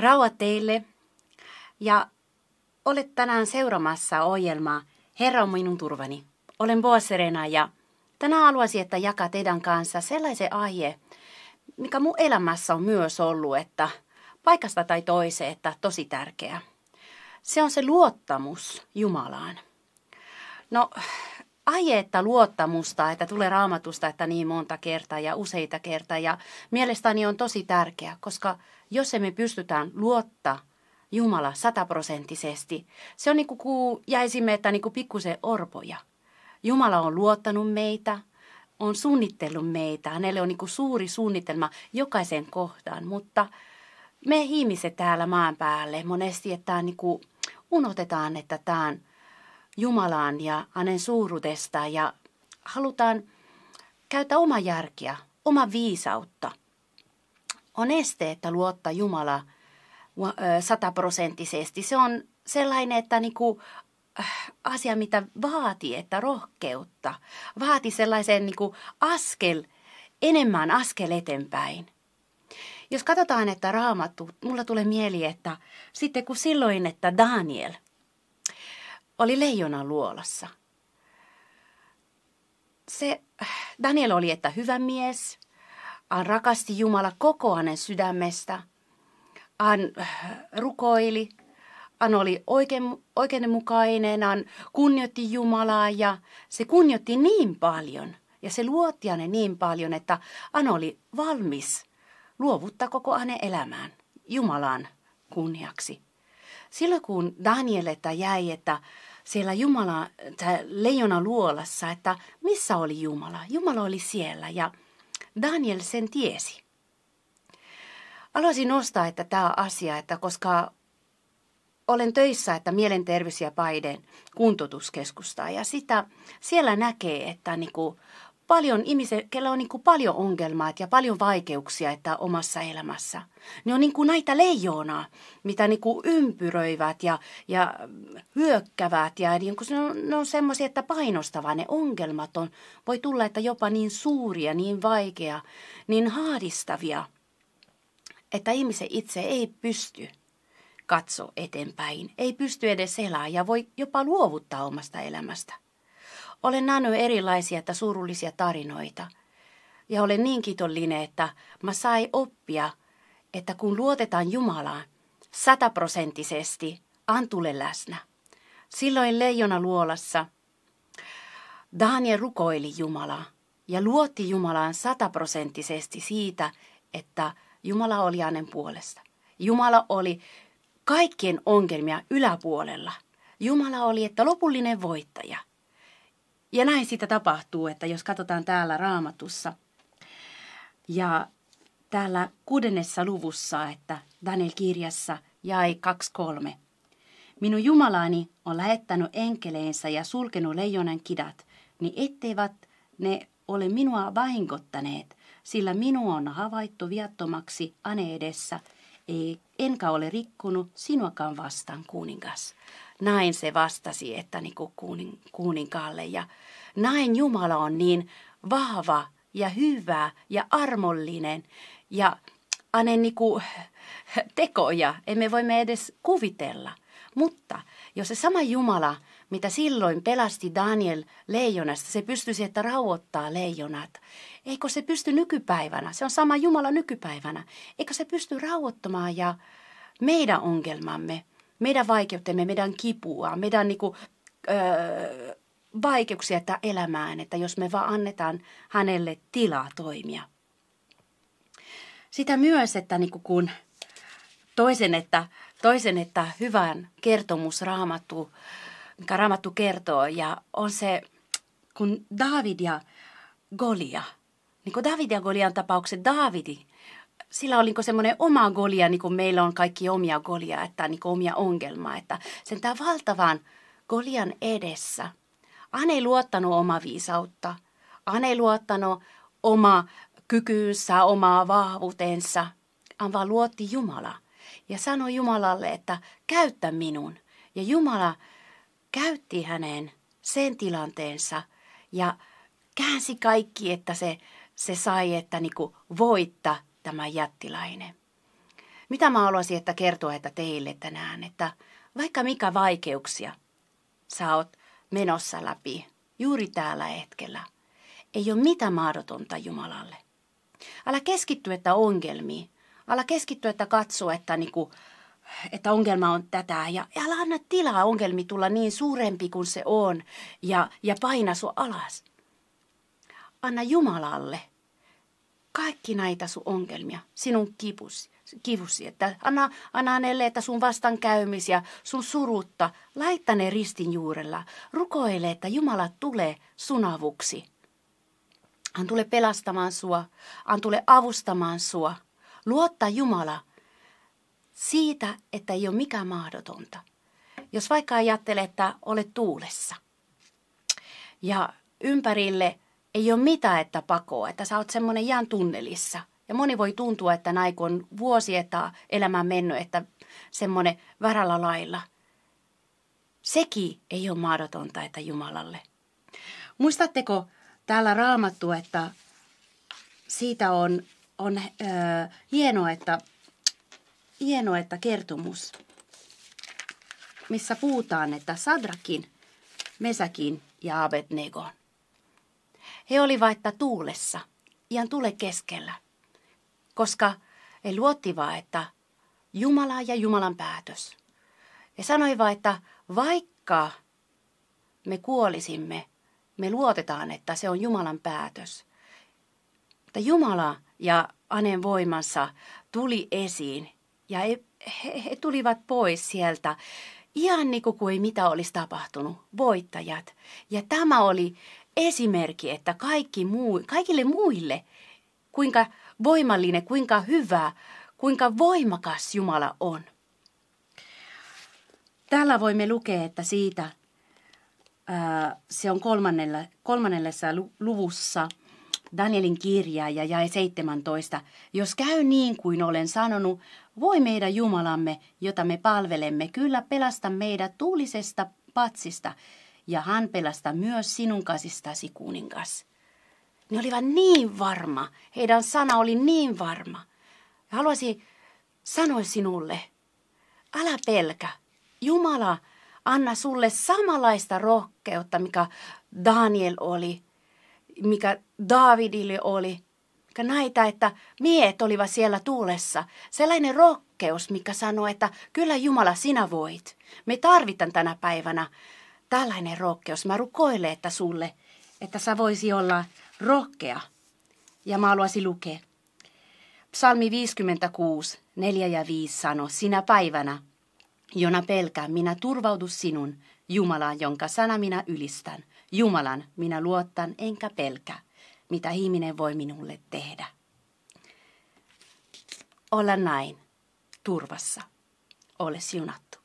Rauha teille ja olet tänään seuraamassa ohjelmaa Herra on minun turvani. Olen Boaserena ja tänään haluaisin, että jakaa teidän kanssa sellaisen aihe, mikä mun elämässä on myös ollut, että paikasta tai toiseen, että tosi tärkeä. Se on se luottamus Jumalaan. No, että luottamusta, että tulee raamatusta, että niin monta kertaa ja useita kertaa. Ja mielestäni on tosi tärkeä, koska jos emme pystytään luottaa Jumala sataprosenttisesti, se on niin kuin jäisimme, että niin kuin pikkusen orpoja. Jumala on luottanut meitä, on suunnittellut meitä, hänelle on niin kuin suuri suunnitelma jokaisen kohtaan, mutta me ihmiset täällä maan päälle monesti, että tämä niin kuin unohtetaan, että tämä on Jumalaan ja hänen suuruudesta ja halutaan käyttää oma järkiä, oma viisautta on esteettä luottaa Jumala sataprosenttisesti. Se on sellainen, että niin kuin äh, asia, mitä vaatii, että rohkeutta. vaatii sellaisen niin kuin askel, enemmän askel eteenpäin. Jos katsotaan, että raamattu, mulla tulee mieli, että sitten kun silloin, että Daniel oli leijona luolassa. Se äh, Daniel oli, että hyvä mies – An rakasti Jumala koko hänen sydämestä. An äh, rukoili, An oli oikein, oikeudenmukainen, An kunnioitti Jumalaa ja se kunnioitti niin paljon ja se luotti hänen niin paljon, että An oli valmis luovuttaa koko hänen elämään Jumalan kunniaksi. Silloin kun Danieletta jäi, että siellä Jumala, leijona luolassa, että missä oli Jumala. Jumala oli siellä ja Daniel sen tiesi. Haluaisin nostaa, että tämä asia, että koska olen töissä, että mielenterveys ja päiden kuntoutuskeskusta ja sitä siellä näkee, että niin kuin paljon ihmisiä, kello on niin kuin paljon ongelmaa ja paljon vaikeuksia että omassa elämässä. Ne on niin kuin näitä leijonaa, mitä niin kuin ympyröivät ja, ja hyökkävät. Ja niin kuin ne on, on semmoisia, että painostavaa ne ongelmat on. Voi tulla, että jopa niin suuria, niin vaikea, niin haadistavia, että ihmisen itse ei pysty katso eteenpäin, ei pysty edes elämään ja voi jopa luovuttaa omasta elämästä. Olen nähnyt erilaisia että surullisia tarinoita. Ja olen niin kiitollinen, että mä sain oppia, että kun luotetaan Jumalaan sataprosenttisesti, antule läsnä. Silloin leijona luolassa Daniel rukoili Jumalaa ja luotti Jumalaan sataprosenttisesti siitä, että Jumala oli hänen puolesta. Jumala oli kaikkien ongelmia yläpuolella. Jumala oli, että lopullinen voittaja – ja näin sitä tapahtuu, että jos katsotaan täällä raamatussa ja täällä kuudennessa luvussa, että Daniel-kirjassa jäi 2.3. Minun Jumalani on lähettänyt enkeleensä ja sulkenut leijonan kidat, niin etteivät ne ole minua vahingottaneet, sillä minua on havaittu viattomaksi aneedessa, ei, enkä ole rikkunut sinuakaan vastaan kuningas. Näin se vastasi, että niin kuin kuunin, kuuninkaalle. Ja näin Jumala on niin vahva ja hyvä ja armollinen ja ane niin kuin, tekoja. Emme voimme edes kuvitella. Mutta jos se sama Jumala, mitä silloin pelasti Daniel leijonasta, se pystyisi, että rauhoittaa leijonat. Eikö se pysty nykypäivänä? Se on sama Jumala nykypäivänä. Eikö se pysty rauhoittamaan ja meidän ongelmamme? meidän vaikeutemme, meidän kipua, meidän niin kuin, öö, vaikeuksia tätä elämään, että jos me vaan annetaan hänelle tilaa toimia. Sitä myös, että niin kuin kun toisen, että, toisen, että hyvän kertomus raamattu, mikä raamattu kertoo, ja on se, kun David ja Golia, niin kuin David ja Golian tapaukset, Davidi sillä oli niin semmoinen oma golia, niin kuin meillä on kaikki omia golia, että kuin niinku omia ongelmaa. Että sen tämä valtavan golian edessä. Anne ei luottanut oma viisautta. Anne ei luottanut oma kykyynsä, omaa vahvuutensa. Anne vaan luotti Jumala ja sanoi Jumalalle, että käyttä minun. Ja Jumala käytti hänen sen tilanteensa ja käänsi kaikki, että se, se sai, että niin voittaa tämä jättiläinen. Mitä mä haluaisin, että kertoa että teille tänään, että vaikka mikä vaikeuksia sä oot menossa läpi juuri täällä hetkellä, ei ole mitään mahdotonta Jumalalle. Älä keskitty, että ongelmiin. Älä keskitty, että katso, että, niinku, että ongelma on tätä. Ja älä anna tilaa ongelmi tulla niin suurempi kuin se on ja, ja paina sua alas. Anna Jumalalle kaikki näitä sun ongelmia, sinun kipusi, kivusi, että anna, anna hänelle, että sun vastankäymisiä, sun surutta, laita ne ristin juurella. Rukoile, että Jumala tulee sun avuksi. Hän tulee pelastamaan sua, hän tulee avustamaan sua. Luotta Jumala siitä, että ei ole mikään mahdotonta. Jos vaikka ajattelee, että olet tuulessa ja ympärille – ei ole mitään, että pakoa, että sä oot semmoinen jään tunnelissa. Ja moni voi tuntua, että näin kun on vuosi, että elämä mennyt, että semmoinen värällä lailla. Sekin ei ole mahdotonta, että Jumalalle. Muistatteko täällä raamattu, että siitä on, on äh, hienoa, että, hieno, että kertomus, missä puhutaan, että Sadrakin, Mesäkin ja Abednegon he olivat tuulessa, ihan tule keskellä, koska he luottivat, että Jumala ja Jumalan päätös. He sanoivat, että vaikka me kuolisimme, me luotetaan, että se on Jumalan päätös. Mutta Jumala ja Anen voimansa tuli esiin ja he, he, he tulivat pois sieltä ihan niin kuin ei mitä olisi tapahtunut, voittajat. Ja tämä oli esimerkki, että kaikki muu, kaikille muille, kuinka voimallinen, kuinka hyvä, kuinka voimakas Jumala on. Täällä voimme lukea, että siitä se on kolmannella, kolmannellessa luvussa Danielin kirjaa ja jae 17. Jos käy niin kuin olen sanonut, voi meidän Jumalamme, jota me palvelemme, kyllä pelasta meidät tuulisesta patsista, ja hän pelastaa myös sinun kasistasi kuningas. Ne olivat niin varma, heidän sana oli niin varma. Haluaisin haluaisi sanoa sinulle, älä pelkä, Jumala anna sulle samanlaista rohkeutta, mikä Daniel oli, mikä Davidille oli, mikä näitä, että miehet olivat siellä tuulessa. Sellainen rohkeus, mikä sanoo, että kyllä Jumala sinä voit. Me tarvitaan tänä päivänä tällainen rohkeus. Mä rukoilen, että sulle, että sä voisi olla rohkea. Ja mä haluaisin lukea. Psalmi 56, 4 ja 5 sano, sinä päivänä, jona pelkään, minä turvaudu sinun, Jumalaan, jonka sana minä ylistän. Jumalan minä luottan, enkä pelkää, mitä ihminen voi minulle tehdä. Olla näin, turvassa, ole siunattu.